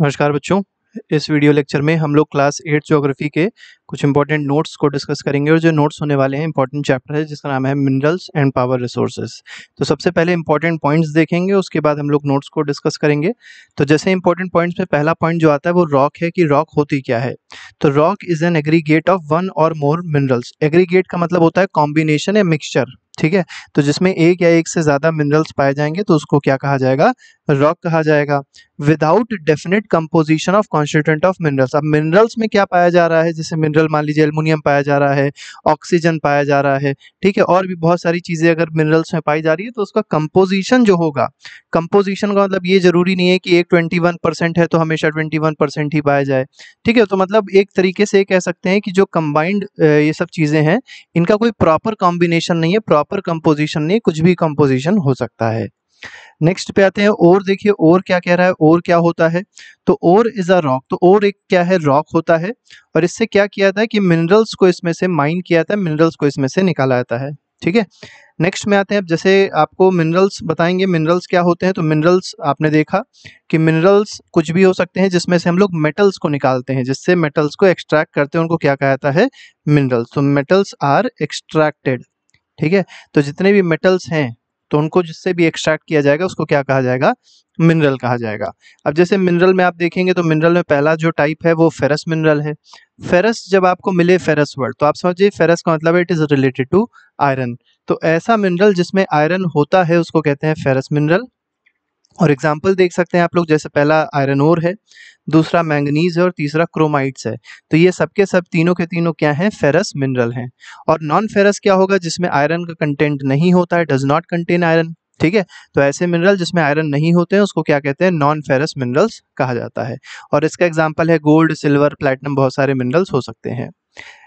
नमस्कार बच्चों इस वीडियो लेक्चर में हम लोग क्लास एट ज्योग्राफी के कुछ इंपॉर्टेंट नोट्स को डिस्कस करेंगे और जो नोट्स होने वाले हैं इंपॉर्टेंट चैप्टर है जिसका नाम है मिनरल्स एंड पावर रिसोर्सेज तो सबसे पहले इंपॉर्टेंट पॉइंट्स देखेंगे उसके बाद हम लोग नोट्स को डिस्कस करेंगे तो जैसे इंपॉर्टेंट पॉइंट्स में पहला पॉइंट जो आता है वो रॉक है कि रॉक होती क्या है तो rock is an aggregate of one or more minerals aggregate का मतलब होता है कॉम्बिनेशन या मिक्सचर ठीक है तो जिसमें एक या एक से ज़्यादा मिनरल्स पाए जाएंगे तो उसको क्या कहा जाएगा रॉक कहा जाएगा without definite composition of constituent of minerals अब मिनरल्स में क्या पाया जा रहा है जैसे मिनरल मान लीजिए एलमिनियम पाया जा रहा है ऑक्सीजन पाया जा रहा है ठीक है और भी बहुत सारी चीज़ें अगर मिनरल्स में पाई जा रही है तो उसका कंपोजिशन जो होगा कंपोजिशन का मतलब ये जरूरी नहीं है कि एक ट्वेंटी वन परसेंट है तो हमेशा ट्वेंटी वन परसेंट ही पाया जाए ठीक है तो मतलब एक तरीके से कह सकते हैं कि जो कंबाइंड ये सब चीज़ें हैं इनका कोई प्रॉपर कॉम्बिनेशन नहीं है प्रॉपर कंपोजिशन नहीं कुछ भी कंपोजिशन हो सकता है नेक्स्ट पे आते हैं और देखिए और क्या कह रहा है और क्या होता है तो और इज अ रॉक तो और एक क्या है रॉक होता है और इससे क्या किया जाता है कि मिनरल्स को इसमें से माइन किया जाता है मिनरल्स को इसमें से निकाला जाता है ठीक है नेक्स्ट में आते हैं जैसे आपको मिनरल्स बताएंगे मिनरल्स क्या होते हैं तो मिनरल्स आपने देखा कि मिनरल्स कुछ भी हो सकते हैं जिसमें से हम लोग मेटल्स को निकालते हैं जिससे मेटल्स को एक्सट्रैक्ट करते हैं उनको क्या कहा जाता है मिनरल्स तो मेटल्स आर एक्सट्रैक्टेड ठीक है तो जितने भी मेटल्स हैं तो उनको जिससे भी एक्सट्रैक्ट किया जाएगा उसको क्या कहा जाएगा मिनरल कहा जाएगा अब जैसे मिनरल में आप देखेंगे तो मिनरल में पहला जो टाइप है वो फेरस मिनरल है फेरस जब आपको मिले फेरस वर्ड तो आप समझिए फेरस का मतलब it is related to iron तो ऐसा मिनरल जिसमें आयरन होता है उसको कहते हैं फेरस मिनरल और एग्जाम्पल देख सकते हैं आप लोग जैसे पहला आयरन ओर है दूसरा मैंगनीज है और तीसरा क्रोमाइट्स है तो ये सब के सब तीनों के तीनों क्या हैं फेरस मिनरल हैं और नॉन फेरस क्या होगा जिसमें आयरन का कंटेंट नहीं होता है डज नॉट कंटेन आयरन ठीक है तो ऐसे मिनरल जिसमें आयरन नहीं होते हैं उसको क्या कहते हैं नॉन फेरस मिनरल्स कहा जाता है और इसका एग्जाम्पल है गोल्ड सिल्वर प्लेटिनम बहुत सारे मिनरल्स हो सकते हैं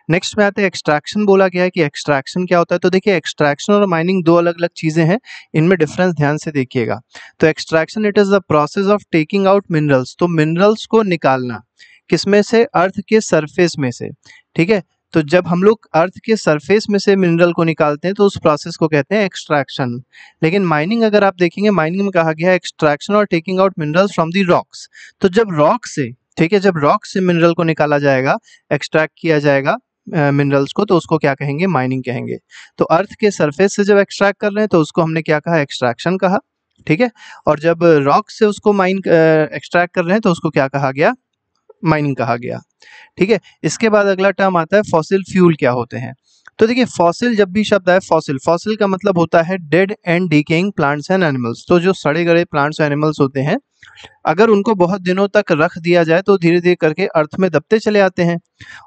नेक्स्ट में आते हैं एक्सट्रैक्शन बोला गया है कि एक्सट्रैक्शन क्या होता है तो देखिए एक्सट्रैक्शन और माइनिंग दो अलग अलग चीज़ें हैं इनमें डिफरेंस ध्यान से देखिएगा तो extraction it is the process of taking out minerals तो मिनरल्स को निकालना किसमें से अर्थ के सरफेस में से ठीक है तो जब हम लोग अर्थ के सरफेस में से मिनरल को निकालते हैं तो उस प्रोसेस को कहते हैं एक्सट्रैक्शन लेकिन माइनिंग अगर आप देखेंगे माइनिंग में कहा गया है एक्सट्रैक्शन और taking out minerals from the rocks तो जब रॉक से ठीक है जब रॉक से मिनरल को निकाला जाएगा एक्सट्रैक्ट किया जाएगा मिनरल्स को तो उसको क्या कहेंगे माइनिंग कहेंगे तो अर्थ के सरफेस से जब एक्सट्रैक्ट कर रहे हैं तो उसको हमने क्या कहा एक्सट्रैक्शन कहा ठीक है और जब रॉक से उसको माइन एक्सट्रैक्ट कर रहे हैं तो उसको क्या कहा गया माइनिंग कहा गया ठीक है इसके बाद अगला टर्म आता है फॉसिल फ्यूल क्या होते हैं तो देखिए फॉसिल जब भी शब्द आए फॉसिल फॉसिल का मतलब होता है dead and decaying plants and animals तो जो सड़े गड़े प्लांट्स एनिमल्स होते हैं अगर उनको बहुत दिनों तक रख दिया जाए तो धीरे धीरे करके अर्थ में दबते चले आते हैं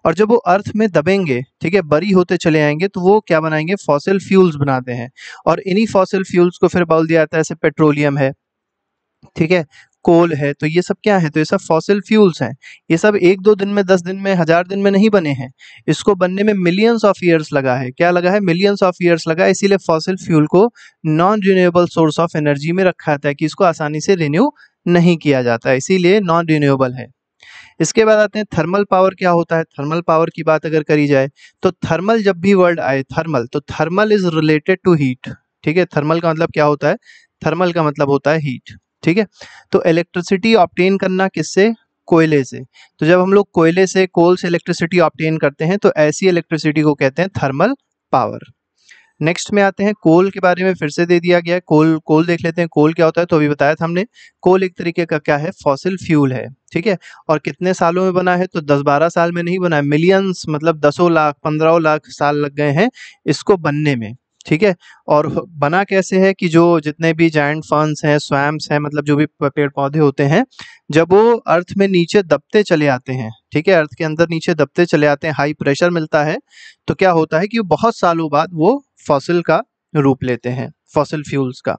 और जब वो अर्थ में दबेंगे ठीक है बरी होते चले आएंगे तो वो क्या बनाएंगे फॉसिल फ्यूल्स बनाते हैं और इन्हीं फॉसिल फ्यूल्स को फिर बोल दिया जाता है जैसे पेट्रोलियम है ठीक है कोल है तो ये सब क्या है तो ये सब फॉसिल फ्यूल्स हैं ये सब एक दो दिन में दस दिन में हजार दिन में नहीं बने हैं इसको बनने में मिलियंस ऑफ ईयर्स लगा है क्या लगा है मिलियंस ऑफ ईयर्स लगा है इसीलिए फॉसिल फ्यूल को non renewable source of energy में रखा जाता है कि इसको आसानी से रिन्यू नहीं किया जाता है इसीलिए नॉन रिन्यूएबल है इसके बाद आते हैं थर्मल पावर क्या होता है थर्मल पावर की बात अगर करी जाए तो थर्मल जब भी वर्ड आए थर्मल तो thermal is related to heat ठीक है थर्मल का मतलब क्या होता है थर्मल का मतलब होता है हीट ठीक है तो इलेक्ट्रिसिटी ऑप्टेन करना किससे कोयले से तो जब हम लोग कोयले से कोल से इलेक्ट्रिसिटी ऑप्टेन करते हैं तो ऐसी इलेक्ट्रिसिटी को कहते हैं थर्मल पावर नेक्स्ट में आते हैं कोल के बारे में फिर से दे दिया गया है कोल कोल देख लेते हैं कोल क्या होता है तो अभी बताया था हमने कोल एक तरीके का क्या है फॉसिल फ्यूल है ठीक है और कितने सालों में बना है तो 10-12 साल में नहीं बना है मिलियंस मतलब दसों लाख पंद्रह लाख साल लग गए हैं इसको बनने में ठीक है और बना कैसे है कि जो जितने भी जाइंट फंस हैं स्वैम्स हैं मतलब जो भी पेड़ पौधे होते हैं जब वो अर्थ में नीचे दबते चले आते हैं ठीक है अर्थ के अंदर नीचे दबते चले आते हैं हाई प्रेशर मिलता है तो क्या होता है कि बहुत सालों बाद वो फसल का रूप लेते हैं फसल फ्यूल्स का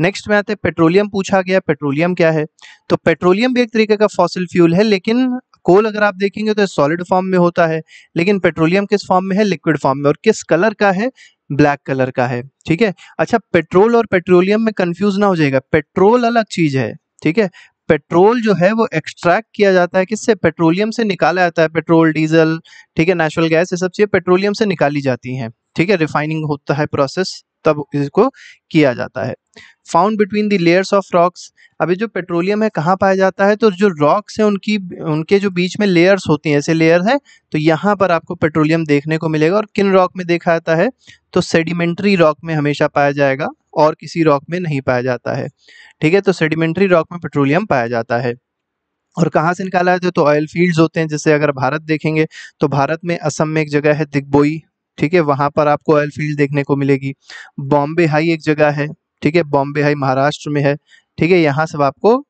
नेक्स्ट में आते हैं पेट्रोलियम पूछा गया पेट्रोलियम क्या है तो पेट्रोलियम भी एक तरीके का फॉसिल फ्यूल है लेकिन कोल अगर आप देखेंगे तो सॉलिड फॉर्म में होता है लेकिन पेट्रोलियम किस फॉर्म में है लिक्विड फॉर्म में और किस कलर का है ब्लैक कलर का है ठीक है अच्छा पेट्रोल और पेट्रोलियम में कंफ्यूज ना हो जाएगा पेट्रोल अलग चीज है ठीक है पेट्रोल जो है वो एक्सट्रैक्ट किया जाता है किससे पेट्रोलियम से निकाला जाता है पेट्रोल डीजल ठीक है नेचुरल गैस ये सब चीज़ें पेट्रोलियम से निकाली जाती हैं ठीक है रिफाइनिंग होता है प्रोसेस तब इसको किया जाता है found between the layers of rocks अभी जो पेट्रोलियम है कहाँ पाया जाता है तो जो रॉक्स हैं उनकी उनके जो बीच में लेयर्स होती हैं ऐसे लेयर हैं तो यहाँ पर आपको पेट्रोलियम देखने को मिलेगा और किन रॉक में देखा जाता है तो सेडिमेंट्री रॉक में हमेशा पाया जाएगा और किसी रॉक में नहीं पाया जाता है ठीक है तो सेडिमेंट्री रॉक में पेट्रोलियम पाया जाता है और कहाँ से निकाला जाता है तो ऑयल फील्ड्स होते हैं जैसे अगर भारत देखेंगे तो भारत में असम में एक जगह है दिग्बोई ठीक है वहाँ पर आपको ऑयल फील्ड देखने को मिलेगी बॉम्बे हाई एक जगह है ठीक है बॉम्बे हाई महाराष्ट्र में है ठीक है यहाँ सब आपको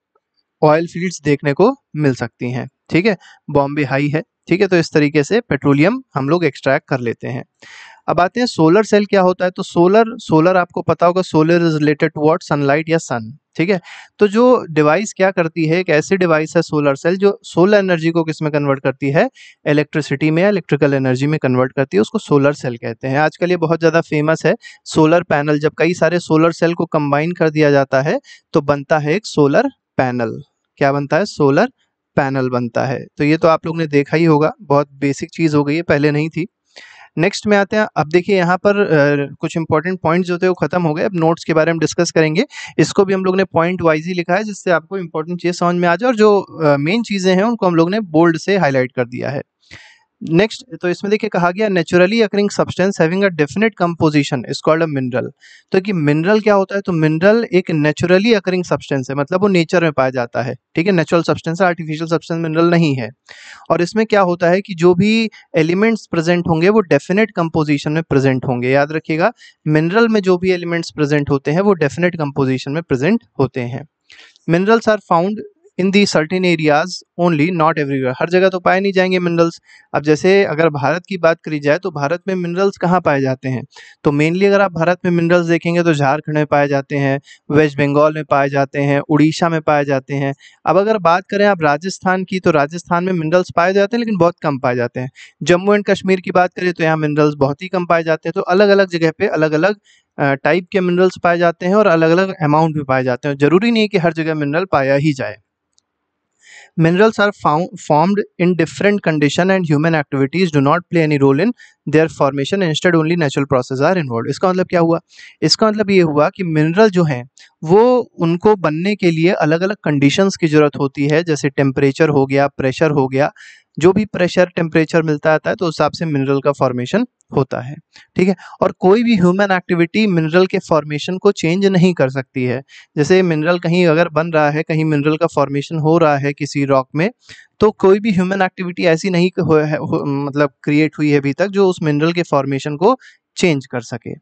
ऑयल फील्ड्स देखने को मिल सकती हैं ठीक है बॉम्बे हाई है ठीक है तो इस तरीके से पेट्रोलियम हम लोग एक्सट्रैक्ट कर लेते हैं अब आते हैं सोलर सेल क्या होता है तो सोलर सोलर आपको पता होगा solar is related to what sunlight या सन ठीक है तो जो डिवाइस क्या करती है एक ऐसी डिवाइस है सोलर सेल जो सोलर एनर्जी को किस में कन्वर्ट करती है इलेक्ट्रिसिटी में इलेक्ट्रिकल एनर्जी में कन्वर्ट करती है उसको सोलर सेल कहते हैं आजकल ये बहुत ज़्यादा फेमस है सोलर पैनल जब कई सारे सोलर सेल को कंबाइन कर दिया जाता है तो बनता है एक सोलर पैनल क्या बनता है सोलर पैनल बनता है तो ये तो आप लोग ने देखा ही होगा बहुत बेसिक चीज़ हो गई है पहले नहीं थी नेक्स्ट में आते हैं अब देखिए यहाँ पर आ, कुछ इंपॉर्टेंट पॉइंट्स जो थे वो खत्म हो गए अब नोट्स के बारे में डिस्कस करेंगे इसको भी हम लोग ने पॉइंट वाइज ही लिखा है जिससे आपको इंपॉर्टेंट चीज़ समझ में आ जाए और जो मेन चीज़ें हैं उनको हम लोग ने बोल्ड से हाईलाइट कर दिया है नेक्स्ट तो इसमें देखिए कहा गया naturally occurring substance having a definite composition is called a mineral तो कि मिनरल क्या होता है तो मिनरल एक नेचुरली अकरिंग सब्सटेंस है मतलब वो नेचर में पाया जाता है ठीक है natural substance artificial substance mineral नहीं है और इसमें क्या होता है कि जो भी एलिमेंट्स प्रेजेंट होंगे वो डेफिनेट कंपोजिशन में प्रेजेंट होंगे याद रखिएगा मिनरल में जो भी एलिमेंट्स प्रेजेंट होते हैं वो डेफिनेट कंपोजिशन में प्रेजेंट होते हैं minerals are found in the certain areas only not everywhere हर जगह तो पाए नहीं जाएंगे मिनरल्स अब जैसे अगर भारत की बात करी जाए तो भारत में मिनरल्स कहाँ पाए जाते हैं तो मेनली अगर आप भारत में मिनरल्स देखेंगे तो झारखंड में पाए जाते हैं वेस्ट बंगाल में पाए जाते हैं उड़ीसा में पाए जाते हैं अब अगर बात करें आप राजस्थान की तो राजस्थान में मिनरल्स पाए जाते हैं लेकिन बहुत कम पाए जाते हैं जम्मू एंड कश्मीर की बात करें तो यहाँ मिनरल्स बहुत ही कम पाए जाते हैं तो अलग अलग जगह पर अलग अलग टाइप के मिनरल्स पाए जाते हैं और अलग अलग अमाउंट भी पाए जाते हैं ज़रूरी नहीं कि हर जगह मिनरल पाया ही जाए Minerals are found, formed in different condition and human activities do not play any role in their formation instead only natural processes are involved. इसका मतलब क्या हुआ इसका मतलब ये हुआ कि mineral जो हैं वो उनको बनने के लिए अलग अलग conditions की ज़रूरत होती है जैसे temperature हो गया pressure हो गया जो भी प्रेशर टेम्परेचर मिलता रहता है तो उस हिसाब से मिनरल का फॉर्मेशन होता है ठीक है और कोई भी ह्यूमन एक्टिविटी मिनरल के फॉर्मेशन को चेंज नहीं कर सकती है जैसे मिनरल कहीं अगर बन रहा है कहीं मिनरल का फॉर्मेशन हो रहा है किसी रॉक में तो कोई भी ह्यूमन एक्टिविटी ऐसी नहीं हो, हो, मतलब क्रिएट हुई है अभी तक जो उस मिनरल के फॉर्मेशन को चेंज कर सके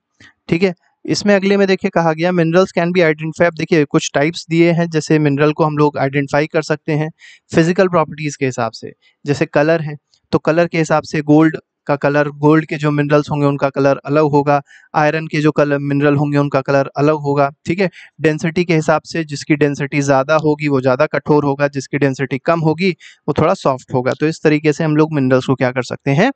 ठीक है इसमें अगले में देखिए कहा गया मिनरल्स कैन बी आइडेंटिफाई देखिए कुछ टाइप्स दिए हैं जैसे मिनरल को हम लोग आइडेंटिफाई कर सकते हैं फिजिकल प्रॉपर्टीज़ के हिसाब से जैसे कलर है तो कलर के हिसाब से गोल्ड का कलर गोल्ड के जो मिनरल्स होंगे उनका कलर अलग होगा आयरन के जो कलर मिनरल होंगे उनका कलर अलग होगा ठीक है डेंसिटी के हिसाब से जिसकी डेंसिटी ज़्यादा होगी वो ज़्यादा कठोर होगा जिसकी डेंसिटी कम होगी वो थोड़ा सॉफ्ट होगा तो इस तरीके से हम लोग मिनरल्स को क्या कर सकते हैं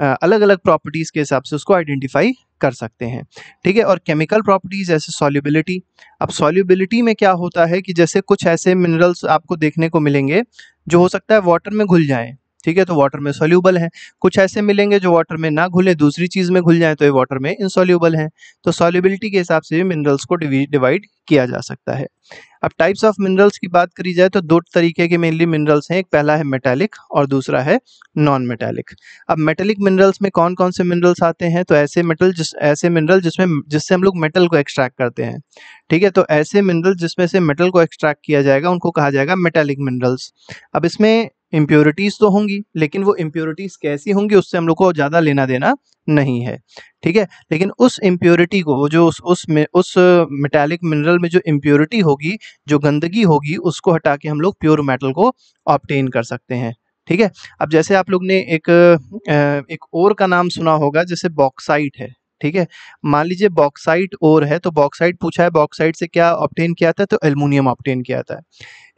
अलग अलग प्रॉपर्टीज़ के हिसाब से उसको आइडेंटिफाई कर सकते हैं ठीक है और केमिकल प्रॉपर्टीज़ जैसे सॉल्युबिलिटी अब सॉल्युबिलिटी में क्या होता है कि जैसे कुछ ऐसे मिनरल्स आपको देखने को मिलेंगे जो हो सकता है वाटर में घुल जाएँ ठीक है तो वाटर में सोल्यूबल है कुछ ऐसे मिलेंगे जो वाटर में ना घुले दूसरी चीज़ में घुल जाए तो ये वाटर में इनसोल्यूबल है तो सोल्यूबिलिटी के हिसाब से भी मिनरल्स को डिवाइड किया जा सकता है अब टाइप्स ऑफ मिनरल्स की बात करी जाए तो दो तरीके के मेनली मिनरल्स हैं एक पहला है मेटेलिक और दूसरा है नॉन मेटेलिक अब मेटेलिक मिनरल्स में कौन कौन से मिनरल्स आते हैं तो ऐसे मेटल जिस ऐसे मिनरल जिसमें जिससे हम लोग मेटल को एक्सट्रैक्ट करते हैं ठीक है तो ऐसे मिनरल जिसमें से मेटल को एक्सट्रैक्ट किया जाएगा उनको कहा जाएगा मेटेलिक मिनरल्स अब इसमें इम्प्योरिटीज तो होंगी लेकिन वो इम्प्योरिटीज कैसी होंगी उससे हम लोग को ज़्यादा लेना देना नहीं है ठीक है लेकिन उस इम्प्योरिटी को जो उस उस उस मेटेलिक मिनरल में जो इम्प्योरिटी होगी जो गंदगी होगी उसको हटा के हम लोग प्योर मेटल को ऑप्टेन कर सकते हैं ठीक है अब जैसे आप लोग ने एक एक और का नाम सुना होगा जैसे बॉक्साइट है ठीक है मान लीजिए बॉक्साइट और है तो बॉक्साइट पूछा है बॉक्साइट से क्या ऑप्टेन किया जाता है तो एल्यूमिनियम ऑप्टेन किया जाता है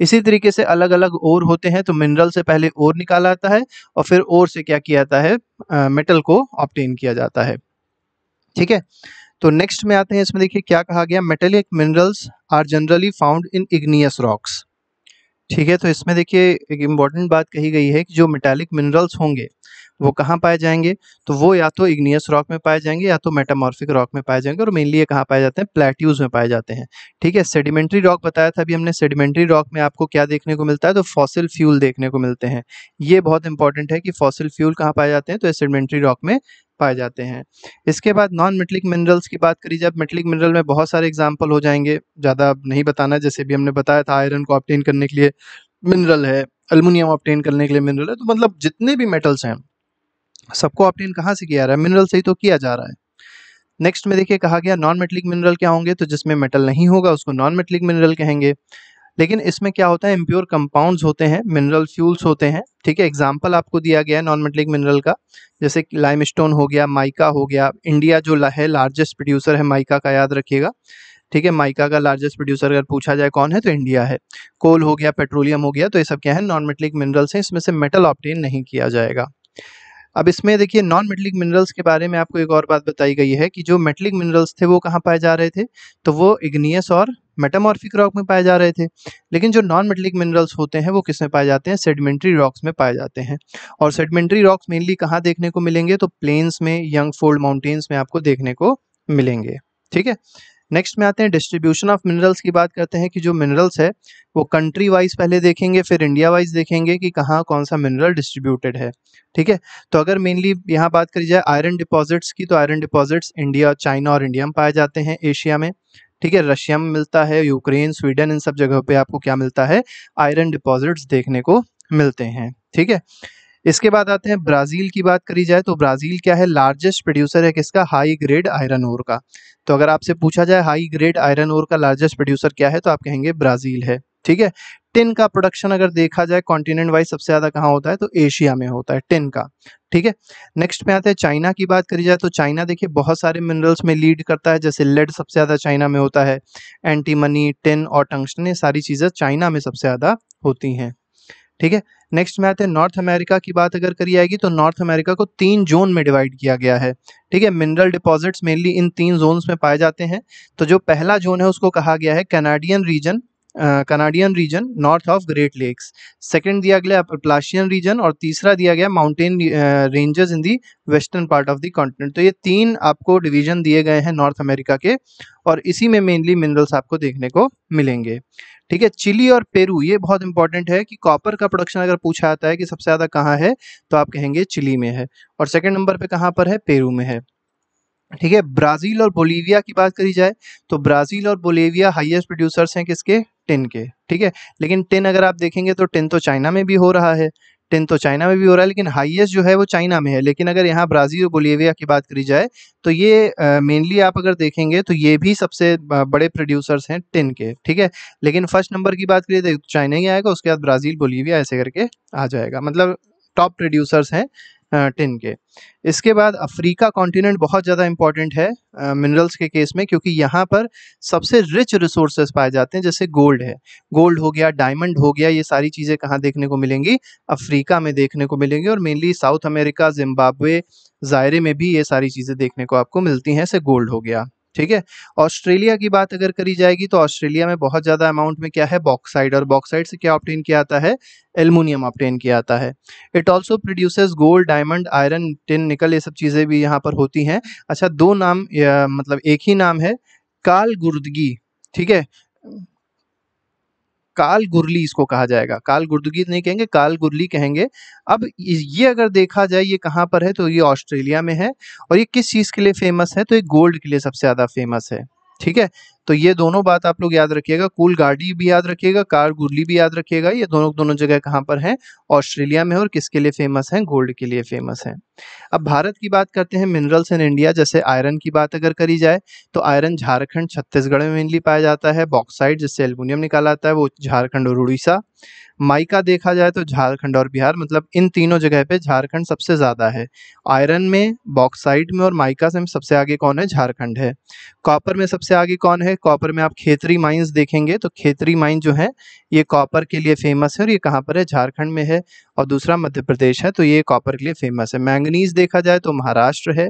इसी तरीके से अलग अलग और होते हैं तो मिनरल से पहले और निकाला जाता है और फिर और से क्या किया जाता है मेटल को ऑप्टेन किया जाता है ठीक है तो नेक्स्ट में आते हैं इसमें देखिए क्या कहा गया metallic minerals are generally found in igneous rocks ठीक है तो इसमें देखिए एक इम्पॉर्टेंट बात कही गई है कि जो मेटालिक मिनरल्स होंगे वो कहाँ पाए जाएंगे तो वो या तो इग्नियस रॉक में पाए जाएंगे या तो मेटामॉर्फिक रॉक में पाए जाएंगे और मेनली ये कहाँ पाए जाते हैं प्लेट्यूज में पाए जाते हैं ठीक है सेडिमेंट्री रॉक बताया था अभी हमने सेडिमेंट्री रॉक में आपको क्या देखने को मिलता है तो फॉसिल फ्यूल देखने को मिलते हैं ये बहुत इंपॉर्टेंट है कि फॉसिल फ्यूल कहाँ पाए जाते हैं तो सेडिमेंट्री रॉक में पाए जाते हैं इसके बाद नॉन मेटलिक मिनरल्स की बात करी जाए मेटलिक मिनरल में बहुत सारे एग्जाम्पल हो जाएंगे ज़्यादा नहीं बताना जैसे भी हमने बताया था आयरन को ऑप्टेन करने के लिए मिनरल है अल्मोनियम ऑप्टेन करने के लिए मिनरल है तो मतलब जितने भी मेटल्स हैं सबको ऑप्टेन कहाँ से किया जा रहा है मिनरल से ही तो किया जा रहा है नेक्स्ट में देखिए कहा गया नॉन मेटलिक मिनरल क्या होंगे तो जिसमें मेटल नहीं होगा उसको नॉन मेटलिक मिनरल कहेंगे लेकिन इसमें क्या होता है इम्प्योर कंपाउंड्स होते हैं मिनरल फ्यूल्स होते हैं ठीक है एग्जाम्पल आपको दिया गया है नॉन मेटलिक मिनरल का जैसे लाइम स्टोन हो गया माइका हो गया इंडिया जो है लार्जेस्ट प्रोड्यूसर है माइका का याद रखिएगा ठीक है माइका का लार्जेस्ट प्रोड्यूसर अगर पूछा जाए कौन है तो इंडिया है कोल हो गया पेट्रोलियम हो गया तो ये सब क्या है नॉन मेटलिक मिनरल्स हैं इसमें से मेटल ऑप्टेन नहीं किया जाएगा अब इसमें देखिए नॉन मेटलिक मिनरल्स के बारे में आपको एक और बात बताई गई है कि जो मेटलिक मिनरल्स थे वो कहाँ पाए जा रहे थे तो वो इग्नियस और मेटामॉर्फिक रॉक में पाए जा रहे थे लेकिन जो नॉन मेटलिक मिनरल्स होते हैं वो किस में पाए जाते हैं सेडिमेंट्री रॉक्स में पाए जाते हैं और सेडिमेंट्री रॉक्स मेनली कहाँ देखने को मिलेंगे तो प्लेन्स में यंग फोल्ड माउंटेन्स में आपको देखने को मिलेंगे ठीक है नेक्स्ट में आते हैं डिस्ट्रीब्यूशन ऑफ मिनरल्स की बात करते हैं कि जो मिनरल्स है वो कंट्री वाइज पहले देखेंगे फिर इंडिया वाइज देखेंगे कि कहाँ कौन सा मिनरल डिस्ट्रीब्यूटेड है ठीक है तो अगर मेनली यहाँ बात करी जाए आयरन डिपॉजिट्स की तो आयरन डिपॉजिट्स इंडिया चाइना और इंडिया में पाए जाते हैं एशिया में ठीक है रशिया में मिलता है यूक्रेन स्वीडन इन सब जगहों पर आपको क्या मिलता है आयरन डिपॉजिट्स देखने को मिलते हैं ठीक है इसके बाद आते हैं ब्राज़ील की बात करी जाए तो ब्राज़ील क्या है लार्जेस्ट प्रोड्यूसर है किसका हाई ग्रेड आयरन ओर का तो अगर आपसे पूछा जाए हाई ग्रेड आयरन ओर का लार्जेस्ट प्रोड्यूसर क्या है तो आप कहेंगे ब्राज़ील है ठीक है टिन का प्रोडक्शन अगर देखा जाए कॉन्टिनेंट वाइज सबसे ज़्यादा कहाँ होता है तो एशिया में होता है टिन का ठीक है नेक्स्ट में आते हैं चाइना की बात करी जाए तो चाइना देखिए बहुत सारे मिनरल्स में लीड करता है जैसे लेड सबसे ज़्यादा चाइना में होता है एंटीमनी टिन और टंगस्टन ये सारी चीज़ें चाइना में सबसे ज़्यादा होती हैं ठीक है नेक्स्ट में आते हैं नॉर्थ अमेरिका की बात अगर करी आएगी तो नॉर्थ अमेरिका को तीन जोन में डिवाइड किया गया है ठीक है मिनरल डिपॉजिट्स मेनली इन तीन जोन्स में पाए जाते हैं तो जो पहला जोन है उसको कहा गया है Canadian region Canadian region north of great lakes second दिया गया प्लाशियन रीजन और तीसरा दिया गया mountain ranges in the western part of the continent तो ये तीन आपको डिवीजन दिए गए हैं नॉर्थ अमेरिका के और इसी में मेनली मिनरल्स आपको देखने को मिलेंगे ठीक है चिली और पेरू ये बहुत इंपॉर्टेंट है कि कॉपर का प्रोडक्शन अगर पूछा जाता है कि सबसे ज़्यादा कहाँ है तो आप कहेंगे चिली में है और सेकेंड नंबर पर कहाँ पर है पेरू में है ठीक है ब्राजील और बोलीविया की बात करी जाए तो ब्राजील और बोलीविया हाईएस्ट प्रोड्यूसर्स हैं किसके टिन के ठीक है लेकिन टिन अगर आप देखेंगे तो टिन तो चाइना में भी हो रहा है टिन तो चाइना में भी हो रहा है लेकिन हाईएस्ट जो है वो चाइना में है लेकिन अगर यहाँ ब्राज़ील और बोलीविया की बात करी जाए तो ये मेनली आप अगर देखेंगे तो ये भी सबसे बड़े प्रोड्यूसर्स हैं टिन के ठीक है लेकिन फर्स्ट नंबर की बात करिए तो चाइना ही आएगा उसके बाद ब्राज़ील बोलीविया ऐसे करके आ जाएगा मतलब टॉप प्रोड्यूसर्स हैं टिन के इसके बाद अफ्रीका कॉन्टिनेंट बहुत ज़्यादा इंपॉर्टेंट है मिनरल्स के केस में क्योंकि यहाँ पर सबसे रिच रिसोर्सेज पाए जाते हैं जैसे गोल्ड है गोल्ड हो गया डायमंड हो गया ये सारी चीज़ें कहाँ देखने को मिलेंगी अफ्रीका में देखने को मिलेंगी और mainly South America Zimbabwe Zaire में भी ये सारी चीज़ें देखने को आपको मिलती हैं जैसे गोल्ड हो गया ठीक है ऑस्ट्रेलिया की बात अगर करी जाएगी तो ऑस्ट्रेलिया में बहुत ज़्यादा अमाउंट में क्या है बॉक्साइड और बॉक्साइड से क्या ऑप्टेन किया जाता है एलमोनियम ऑप्टेन किया जाता है it also produces gold diamond iron tin nickel ये सब चीज़ें भी यहाँ पर होती हैं अच्छा दो नाम मतलब एक ही नाम है काल गुर्दगी ठीक है काल गुरली इसको कहा जाएगा काल गुर्दगी नहीं कहेंगे काल गुरली कहेंगे अब ये अगर देखा जाए ये कहाँ पर है तो ये ऑस्ट्रेलिया में है और ये किस चीज़ के लिए फेमस है तो ये गोल्ड के लिए सबसे ज़्यादा फेमस है ठीक है तो ये दोनों बात आप लोग याद रखिएगा कूल गाड़ी भी याद रखिएगा कार गुरली भी याद रखिएगा ये दोनों दोनों जगह कहाँ पर हैं ऑस्ट्रेलिया में और किसके लिए फेमस हैं गोल्ड के लिए फेमस हैं अब भारत की बात करते हैं मिनरल्स इन इंडिया जैसे आयरन की बात अगर करी जाए तो आयरन झारखंड छत्तीसगढ़ में मेनली पाया जाता है बॉक्साइड जिससे एल्यूमिनियम निकाला जाता है वो झारखंड और उड़ीसा माइका देखा जाए तो झारखंड और बिहार मतलब इन तीनों जगह पे झारखंड सबसे ज़्यादा है आयरन में बॉक्साइट में और माइका से सबसे आगे कौन है झारखंड है कॉपर में सबसे आगे कौन है कॉपर में आप खेतरी माइंस देखेंगे तो खेतरी माइन जो है ये कॉपर के लिए फेमस है और ये कहाँ पर है झारखंड में है और दूसरा मध्य प्रदेश है तो ये कॉपर के लिए फेमस है मैंगनीज देखा जाए तो महाराष्ट्र है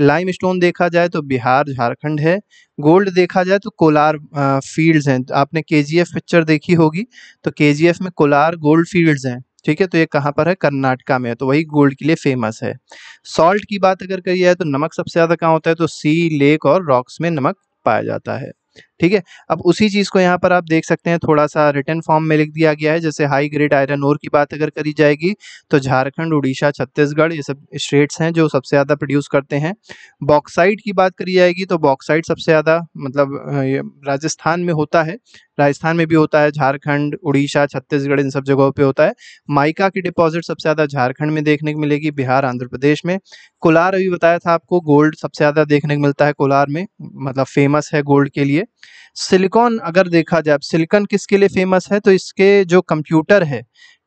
लाइम स्टोन देखा जाए तो बिहार झारखंड है गोल्ड देखा जाए तो कोलार फील्ड्स हैं तो आपने के पिक्चर देखी होगी तो के में कोलार गोल्ड फील्ड्स हैं ठीक है तो ये कहाँ पर है कर्नाटका में है तो वही गोल्ड के लिए फेमस है सॉल्ट की बात अगर करी जाए तो नमक सबसे ज़्यादा कहाँ होता है तो सी लेक और रॉक्स में नमक पाया जाता है ठीक है अब उसी चीज़ को यहाँ पर आप देख सकते हैं थोड़ा सा रिटर्न फॉर्म में लिख दिया गया है जैसे हाई ग्रेड आयरन ओर की बात अगर करी जाएगी तो झारखंड उड़ीसा छत्तीसगढ़ ये सब स्टेट्स हैं जो सबसे ज़्यादा प्रोड्यूस करते हैं बॉक्साइड की बात करी जाएगी तो बॉक्साइड सबसे ज़्यादा मतलब राजस्थान में होता है राजस्थान में भी होता है झारखंड उड़ीसा छत्तीसगढ़ इन सब जगहों पे होता है माइका की डिपॉजिट सबसे ज़्यादा झारखंड में देखने को मिलेगी बिहार आंध्र प्रदेश में कोलार अभी बताया था आपको गोल्ड सबसे ज़्यादा देखने को मिलता है कोलार में मतलब फेमस है गोल्ड के लिए सिलिकॉन अगर देखा जाए सिलिकॉन किसके लिए फेमस है तो इसके जो कंप्यूटर है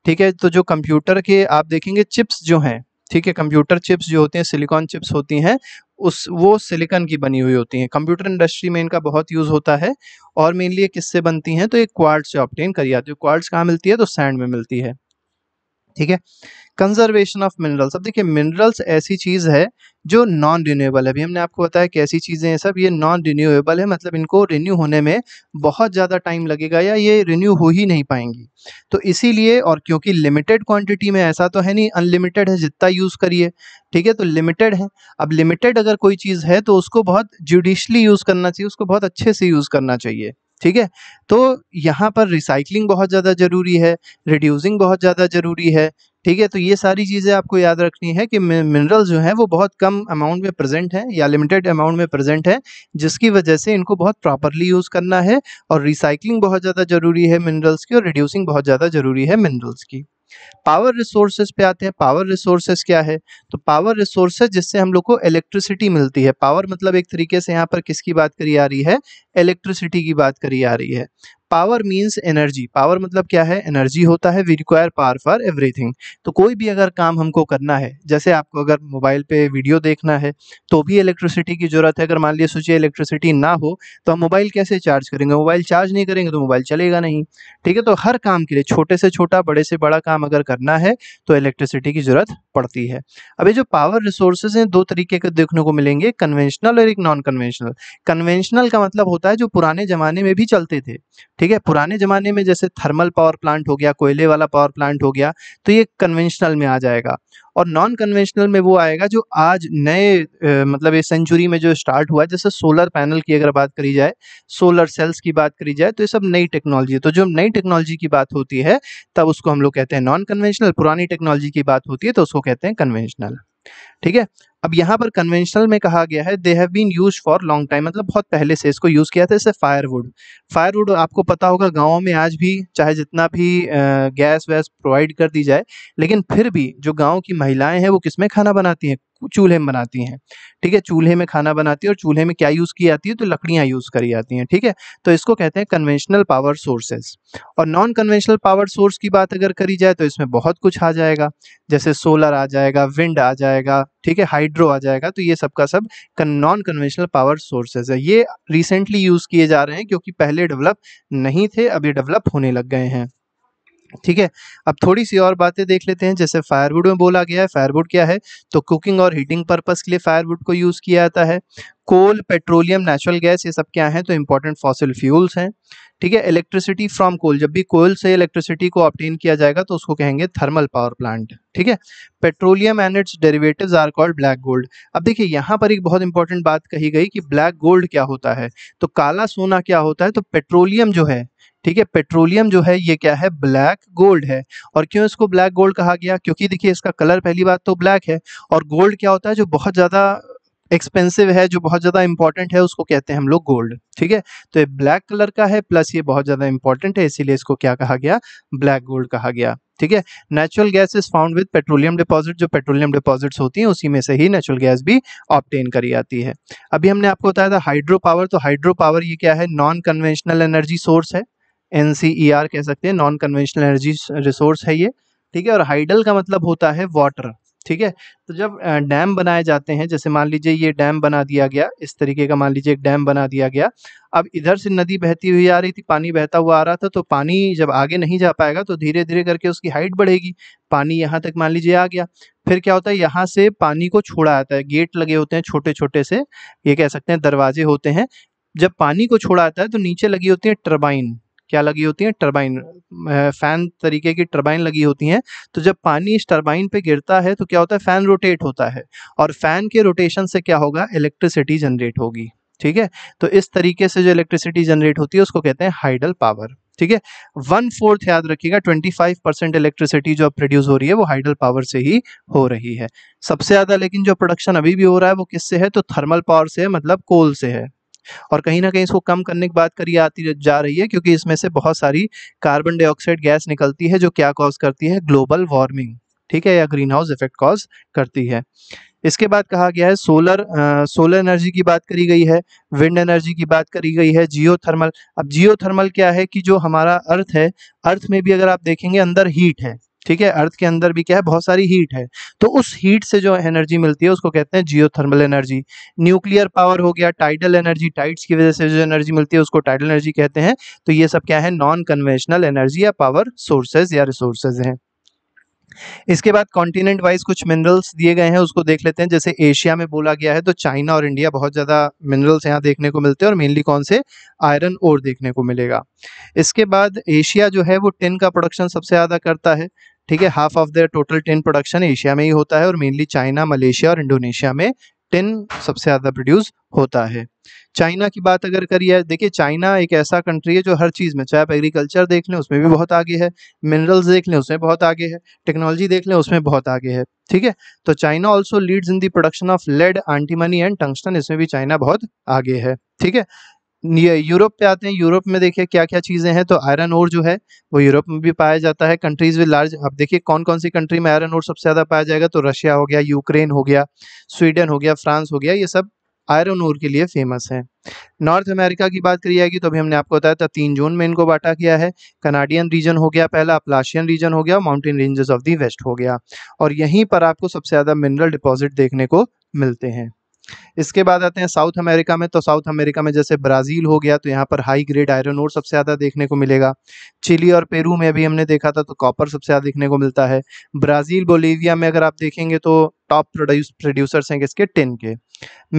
ठीक है तो जो कंप्यूटर के आप देखेंगे चिप्स जो हैं ठीक है कंप्यूटर चिप्स जो होते हैं सिलिकॉन चिप्स होती हैं उस वो सिलिकन की बनी हुई होती हैं कंप्यूटर इंडस्ट्री में इनका बहुत यूज़ होता है और मेनली ये किससे बनती हैं तो ये क्वार्ट्स से ऑप्टेन करी जाती है क्वार्ट्स कहाँ मिलती है तो सैंड में मिलती है ठीक है कंजर्वेशन ऑफ मिनरल्स अब देखिए मिनरल्स ऐसी चीज़ है जो नॉन रिन्यूएबल है अभी हमने आपको बताया कि ऐसी चीज़ें हैं सब ये नॉन रिन्यूएबल है मतलब इनको रिन्यू होने में बहुत ज़्यादा टाइम लगेगा या ये रिन्यू हो ही नहीं पाएंगी तो इसीलिए और क्योंकि लिमिटेड क्वांटिटी में ऐसा तो है नहीं अनलिमिटेड है जितना यूज़ करिए ठीक है तो लिमिटेड है अब लिमिटेड अगर कोई चीज़ है तो उसको बहुत जुडिशली यूज़ करना चाहिए उसको बहुत अच्छे से यूज़ करना चाहिए ठीक है तो यहाँ पर रिसाइकलिंग बहुत ज़्यादा ज़रूरी है रिड्यूसिंग बहुत ज़्यादा ज़रूरी है ठीक है तो ये सारी चीज़ें आपको याद रखनी है कि मिनरल्स जो हैं वो बहुत कम अमाउंट में प्रेजेंट हैं या लिमिटेड अमाउंट में प्रेजेंट हैं जिसकी वजह से इनको बहुत प्रॉपरली यूज़ करना है और रिसाइकलिंग बहुत ज़्यादा ज़रूरी है मिनरल्स की और रिड्यूसिंग बहुत ज़्यादा ज़रूरी है मिनरल्स की पावर रिसोर्सेज पे आते हैं पावर रिसोर्सेज क्या है तो पावर रिसोर्सेज जिससे हम लोग को इलेक्ट्रिसिटी मिलती है पावर मतलब एक तरीके से यहाँ पर किसकी बात करी आ रही है इलेक्ट्रिसिटी की बात करी आ रही है पावर मीन्स एनर्जी पावर मतलब क्या है एनर्जी होता है we require power for everything तो कोई भी अगर काम हमको करना है जैसे आपको अगर मोबाइल पे वीडियो देखना है तो भी इलेक्ट्रिसिटी की ज़रूरत है अगर मान लिया सोचिए इलेक्ट्रिसिटी ना हो तो हम मोबाइल कैसे चार्ज करेंगे मोबाइल चार्ज नहीं करेंगे तो मोबाइल चलेगा नहीं ठीक है तो हर काम के लिए छोटे से छोटा बड़े से बड़ा काम अगर करना है तो इलेक्ट्रिसिटी की ज़रूरत पड़ती है अब ये जो पावर रिसोर्सेज हैं दो तरीके के देखने को मिलेंगे कन्वेंशनल और एक नॉन कन्वेंशनल कन्वेंशनल का मतलब होता होता है जो पुराने ज़माने में भी चलते थे ठीक है पुराने ज़माने में जैसे थर्मल पावर प्लांट हो गया कोयले वाला पावर प्लांट हो गया तो ये कन्वेंशनल में आ जाएगा और नॉन कन्वेंशनल में वो आएगा जो आज नए मतलब इस सेंचुरी में जो स्टार्ट हुआ है जैसे सोलर पैनल की अगर बात करी जाए सोलर सेल्स की बात करी जाए तो ये सब नई टेक्नोलॉजी है तो जो नई टेक्नोलॉजी की बात होती है तब उसको हम लोग कहते हैं नॉन कन्वेंशनल पुरानी टेक्नोलॉजी की बात होती है तो उसको कहते हैं कन्वेंशनल ठीक है अब यहाँ पर कन्वेंशनल में कहा गया है they have been use for long time मतलब बहुत पहले से इसको यूज़ किया था इसे फायरवुड फायरवुड आपको पता होगा गाँव में आज भी चाहे जितना भी गैस वैस प्रोवाइड कर दी जाए लेकिन फिर भी जो गाँव की महिलाएं हैं वो किस में खाना बनाती हैं चूल्हे में बनाती हैं ठीक है चूल्हे में खाना बनाती है और चूल्हे में क्या यूज़ की जाती है तो लकड़ियाँ यूज़ करी जाती हैं ठीक है तो इसको कहते हैं कन्वेंशनल पावर सोर्सेज और नॉन कन्वेंशनल पावर सोर्स की बात अगर करी जाए तो इसमें बहुत कुछ आ जाएगा जैसे सोलर आ जाएगा विंड आ जाएगा ठीक है हाइड्रो हाइड्रो आ जाएगा तो ये सबका सब नॉन कन्वेंशनल पावर सोर्सेज है ये रिसेंटली यूज़ किए जा रहे हैं क्योंकि पहले डेवलप नहीं थे अभी डेवलप होने लग गए हैं ठीक है अब थोड़ी सी और बातें देख लेते हैं जैसे फायरवुड में बोला गया है फायरवुड क्या है तो कुकिंग और हीटिंग पर्पस के लिए फायरवुड को यूज़ किया जाता है कोल पेट्रोलियम नेचुरल गैस ये सब क्या है तो इम्पोर्टेंट फॉसिल फ्यूल्स हैं ठीक है इलेक्ट्रिसिटी फ्रॉम कोल जब भी कोल से इलेक्ट्रिसिटी को ऑप्टेन किया जाएगा तो उसको कहेंगे थर्मल पावर प्लांट ठीक है petroleum and its derivatives are called black gold अब देखिए यहाँ पर एक बहुत इंपॉर्टेंट बात कही गई कि ब्लैक गोल्ड क्या होता है तो काला सोना क्या होता है तो पेट्रोलियम जो है ठीक है पेट्रोलियम जो है ये क्या है ब्लैक गोल्ड है और क्यों इसको ब्लैक गोल्ड कहा गया क्योंकि देखिए इसका कलर पहली बात तो ब्लैक है और गोल्ड क्या होता है जो बहुत ज़्यादा एक्सपेंसिव है जो बहुत ज़्यादा इंपॉर्टेंट है उसको कहते हैं हम लोग गोल्ड ठीक है तो ये ब्लैक कलर का है प्लस ये बहुत ज़्यादा इंपॉर्टेंट है इसीलिए इसको क्या कहा गया ब्लैक गोल्ड कहा गया ठीक है natural gas is found with petroleum deposit जो पेट्रोलियम डिपॉजिट्स होती हैं उसी में से ही नेचुरल गैस भी ऑप्टेन करी जाती है अभी हमने आपको बताया था हाइड्रो पावर तो हाइड्रो पावर ये क्या है नॉन कन्वेंशनल एनर्जी सोर्स है एन e कह सकते हैं नॉन कन्वेंशनल एनर्जी रिसोर्स है ये ठीक है और हाइडल का मतलब होता है वाटर ठीक है तो जब डैम बनाए जाते हैं जैसे मान लीजिए ये डैम बना दिया गया इस तरीके का मान लीजिए एक डैम बना दिया गया अब इधर से नदी बहती हुई आ रही थी पानी बहता हुआ आ रहा था तो पानी जब आगे नहीं जा पाएगा तो धीरे धीरे करके उसकी हाइट बढ़ेगी पानी यहाँ तक मान लीजिए आ गया फिर क्या होता है यहाँ से पानी को छोड़ा आता है गेट लगे होते हैं छोटे छोटे से ये कह सकते हैं दरवाजे होते हैं जब पानी को छोड़ा आता है तो नीचे लगी होती है टर्बाइन क्या लगी होती हैं टरबाइन फैन तरीके की टरबाइन लगी होती हैं तो जब पानी इस टरबाइन पे गिरता है तो क्या होता है फैन रोटेट होता है और फैन के रोटेशन से क्या होगा इलेक्ट्रिसिटी जनरेट होगी ठीक है तो इस तरीके से जो इलेक्ट्रिसिटी जनरेट होती है उसको कहते हैं हाइडल पावर ठीक है वन फोर्थ याद रखिएगा ट्वेंटी फाइव परसेंट इलेक्ट्रिसिटी जो प्रोड्यूस हो रही है वो हाइडल पावर से ही हो रही है सबसे ज़्यादा लेकिन जो प्रोडक्शन अभी भी हो रहा है वो किससे है तो थर्मल पावर से है मतलब कोल से है और कहीं ना कहीं इसको कम करने की बात करी आती जा रही है क्योंकि इसमें से बहुत सारी कार्बन डाइऑक्साइड गैस निकलती है जो क्या कॉज करती है ग्लोबल वार्मिंग ठीक है या ग्रीन हाउस इफेक्ट कॉज करती है इसके बाद कहा गया है सोलर आ, सोलर एनर्जी की बात करी गई है विंड एनर्जी की बात करी गई है जियो थर्मल अब जियो थर्मल क्या है कि जो हमारा अर्थ है अर्थ में भी अगर आप देखेंगे अंदर हीट है ठीक है अर्थ के अंदर भी क्या है बहुत सारी हीट है तो उस हीट से जो एनर्जी मिलती है उसको कहते हैं जियोथर्मल एनर्जी न्यूक्लियर पावर हो गया टाइडल एनर्जी टाइड्स की वजह से जो एनर्जी मिलती है उसको टाइडल एनर्जी कहते हैं तो ये सब क्या है नॉन कन्वेंशनल एनर्जी या पावर सोर्सेज या रिसोर्सेज हैं इसके बाद कॉन्टिनेंट वाइज कुछ मिनरल्स दिए गए हैं उसको देख लेते हैं जैसे एशिया में बोला गया है तो चाइना और इंडिया बहुत ज़्यादा मिनरल्स यहाँ देखने को मिलते हैं और मेनली कौन से आयरन और देखने को मिलेगा इसके बाद एशिया जो है वो टिन का प्रोडक्शन सबसे ज़्यादा करता है ठीक है half of the total tin production Asia में ही होता है और मेनली चाइना मलेशिया और इंडोनेशिया में टिन सबसे ज़्यादा प्रोड्यूस होता है चाइना की बात अगर करिए देखिए चाइना एक ऐसा कंट्री है जो हर चीज़ में चाहे आप एग्रीकल्चर देख लें उसमें भी बहुत आगे है मिनरल्स देख लें उसमें बहुत आगे है टेक्नोलॉजी देख लें उसमें बहुत आगे है ठीक है तो China also leads in the production of lead antimony and tungsten इसमें भी चाइना बहुत आगे है ठीक है ये यूरोप पे आते हैं यूरोप में देखिए क्या क्या चीज़ें हैं तो आयरन ओर जो है वो यूरोप में भी पाया जाता है कंट्रीज विद लार्ज अब देखिए कौन कौन सी कंट्री में आयरन ओर सबसे ज़्यादा पाया जाएगा तो रशिया हो गया यूक्रेन हो गया स्वीडन हो गया फ्रांस हो गया ये सब आयरन ओर के लिए फेमस है नॉर्थ अमेरिका की बात करी जाएगी तो अभी हमने आपको बताया था तीन जोन में इनको बांटा गया है कनाडियन रीजन हो गया पहला अपलाशियन रीजन हो गया mountain ranges of the west हो गया और यहीं पर आपको सबसे ज़्यादा मिनरल डिपॉजिट देखने को मिलते हैं इसके बाद आते हैं साउथ अमेरिका में तो साउथ अमेरिका में जैसे ब्राज़ील हो गया तो यहाँ पर हाई ग्रेड आयरन और सबसे ज़्यादा देखने को मिलेगा चिली और पेरू में भी हमने देखा था तो कॉपर सबसे ज़्यादा देखने को मिलता है ब्राज़ील बोलीविया में अगर आप देखेंगे तो टॉप प्रोड्यूस प्रोड्यूसर्स हैं किसके टेन के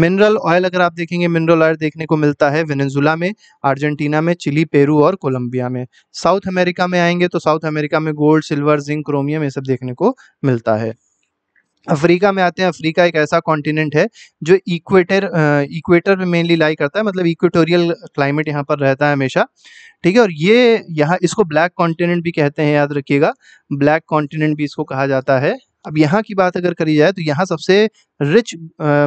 मिनरल ऑयल अगर आप देखेंगे मिनरल ऑयल देखने को मिलता है वेनेजुला में अर्जेंटीना में चिली पेरू और कोलंबिया में साउथ अमेरिका में आएंगे तो साउथ अमेरिका में गोल्ड सिल्वर जिंक क्रोमियम ये सब देखने को मिलता है अफ्रीका में आते हैं अफ्रीका एक ऐसा कॉन्टिनेंट है जो इक्वेटर इक्वेटर में मेनली लाई करता है मतलब इक्वेटोरियल क्लाइमेट यहाँ पर रहता है हमेशा ठीक है और ये यहाँ इसको ब्लैक कॉन्टिनेंट भी कहते हैं याद रखिएगा ब्लैक कॉन्टिनेंट भी इसको कहा जाता है अब यहाँ की बात अगर करी जाए तो यहाँ सबसे रिच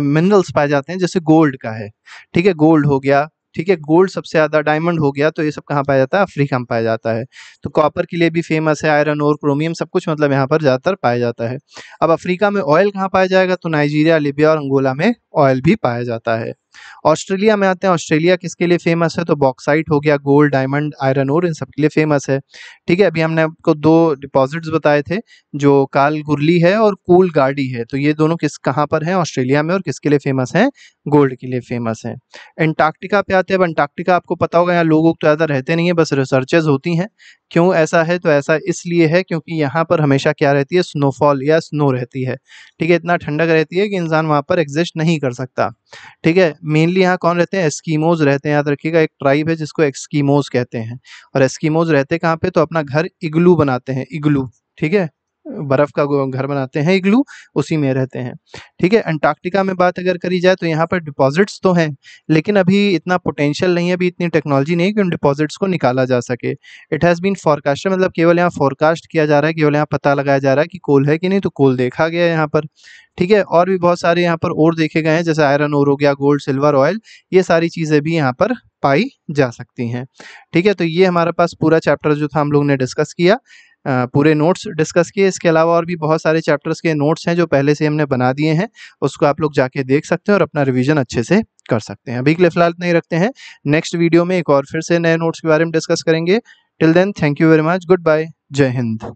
मिनरल्स पाए जाते हैं जैसे गोल्ड का है ठीक है गोल्ड हो गया ठीक है गोल्ड सबसे ज़्यादा डायमंड हो गया तो ये सब कहाँ पाया जाता है अफ्रीका में पाया जाता है तो कॉपर के लिए भी फेमस है आयरन और क्रोमियम सब कुछ मतलब यहाँ पर ज़्यादातर पाया जाता है अब अफ्रीका में ऑयल कहाँ पाया जाएगा तो नाइजीरिया लिबिया और अंगोला में ऑयल भी पाया जाता है ऑस्ट्रेलिया में आते हैं ऑस्ट्रेलिया किसके लिए फेमस है तो बॉक्साइट हो गया गोल्ड डायमंड आयरन और इन सब के लिए फेमस है ठीक है अभी हमने आपको दो डिपॉजिट्स बताए थे जो काल गुरली है और कूल गार्डी है तो ये दोनों किस कहाँ पर हैं ऑस्ट्रेलिया में और किसके लिए फेमस हैं गोल्ड के लिए फेमस है एंटार्क्टिका पे आते हैं अब एंटार्क्टिका आपको पता होगा यहाँ लोग तो ज़्यादा रहते नहीं है बस रिसर्चेज होती हैं क्यों ऐसा है तो ऐसा इसलिए है क्योंकि यहाँ पर हमेशा क्या रहती है स्नोफॉल या स्नो रहती है ठीक है इतना ठंडक रहती है कि इंसान वहाँ पर एग्जिस्ट नहीं कर सकता ठीक है मेनली यहाँ कौन रहते हैं एस्कीमोज रहते हैं याद रखिएगा एक ट्राइब है जिसको एस्कीमोज कहते हैं और एस्कीमोज रहते कहाँ पे तो अपना घर इग्लू बनाते हैं इग्लू ठीक है बर्फ का घर बनाते हैं इग्लू उसी में रहते हैं ठीक है अंटार्कटिका में बात अगर करी जाए तो यहाँ पर डिपॉजिट्स तो हैं लेकिन अभी इतना पोटेंशियल नहीं है अभी इतनी टेक्नोलॉजी नहीं है कि उन डिपॉजिट्स को निकाला जा सके इट हैज़ बीन फॉरकास्ट मतलब केवल यहाँ फॉरकास्ट किया जा रहा है केवल यहाँ पता लगाया जा रहा है कि कोल है कि नहीं तो कोल देखा गया है यहाँ पर ठीक है और भी बहुत सारे यहाँ पर और देखे गए हैं जैसे आयरन और हो गया गोल्ड सिल्वर ऑयल ये सारी चीज़ें भी यहाँ पर पाई जा सकती हैं ठीक है तो ये हमारे पास पूरा चैप्टर जो था हम लोग ने डिस्कस किया पूरे नोट्स डिस्कस किए इसके अलावा और भी बहुत सारे चैप्टर्स के नोट्स हैं जो पहले से हमने बना दिए हैं उसको आप लोग जाके देख सकते हैं और अपना रिविजन अच्छे से कर सकते हैं अभी के लिए फिलहाल नहीं रखते हैं नेक्स्ट वीडियो में एक और फिर से नए नोट्स के बारे में डिस्कस करेंगे till then thank you very much good bye जय हिंद